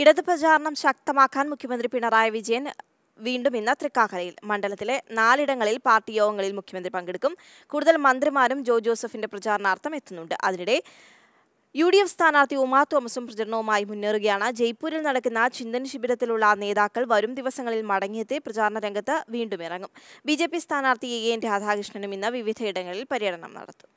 ഇടത് പ്രചാരണം ശക്തമാക്കാൻ മുഖ്യമന്ത്രി പിണറായി വിജയൻ വീണ്ടും ഇന്ന് തൃക്കാക്കരയിൽ മണ്ഡലത്തിലെ നാലിടങ്ങളിൽ പാർട്ടി യോഗങ്ങളിൽ മുഖ്യമന്ത്രി പങ്കെടുക്കും കൂടുതൽ മന്ത്രിമാരും ജോ ജോസഫിന്റെ പ്രചാരണാർത്ഥം എത്തുന്നുണ്ട് അതിനിടെ യു ഡി എഫ് സ്ഥാനാർത്ഥി ഉമാ തോമസും പ്രചരണവുമായി മുന്നേറുകയാണ് ജയ്പൂരിൽ നടക്കുന്ന ചിന്തൻ ശിബിരത്തിലുള്ള നേതാക്കൾ വരും ദിവസങ്ങളിൽ മടങ്ങിയെത്തി പ്രചാരണ രംഗത്ത് വീണ്ടും ഇറങ്ങും ബി ജെ പി സ്ഥാനാർത്ഥി എ എൻ രാധാകൃഷ്ണനും ഇന്ന് വിവിധയിടങ്ങളിൽ പര്യടനം നടത്തും